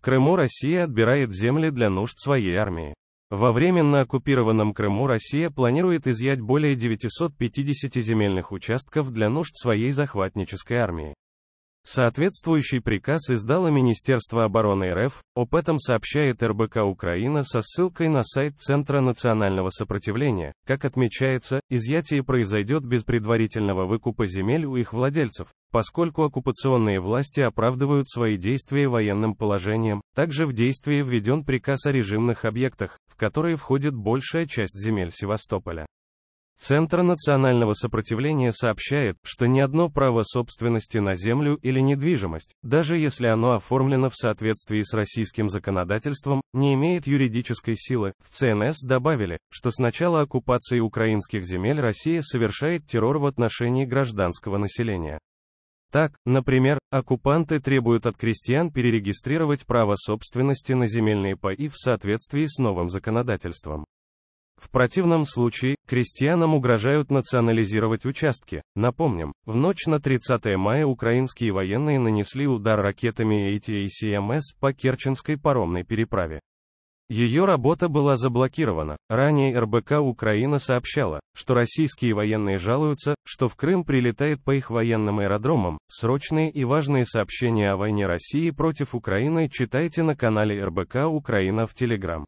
В Крыму Россия отбирает земли для нужд своей армии. Во временно оккупированном Крыму Россия планирует изъять более 950 земельных участков для нужд своей захватнической армии. Соответствующий приказ издало Министерство обороны РФ, об этом сообщает РБК Украина со ссылкой на сайт Центра национального сопротивления. Как отмечается, изъятие произойдет без предварительного выкупа земель у их владельцев, поскольку оккупационные власти оправдывают свои действия военным положением. Также в действие введен приказ о режимных объектах, в которые входит большая часть земель Севастополя. Центр национального сопротивления сообщает, что ни одно право собственности на землю или недвижимость, даже если оно оформлено в соответствии с российским законодательством, не имеет юридической силы. В ЦНС добавили, что с начала оккупации украинских земель Россия совершает террор в отношении гражданского населения. Так, например, оккупанты требуют от крестьян перерегистрировать право собственности на земельные паи в соответствии с новым законодательством. В противном случае, крестьянам угрожают национализировать участки. Напомним, в ночь на 30 мая украинские военные нанесли удар ракетами ATACMS эм по Керченской паромной переправе. Ее работа была заблокирована. Ранее РБК Украина сообщала, что российские военные жалуются, что в Крым прилетает по их военным аэродромам. Срочные и важные сообщения о войне России против Украины читайте на канале РБК Украина в Телеграм.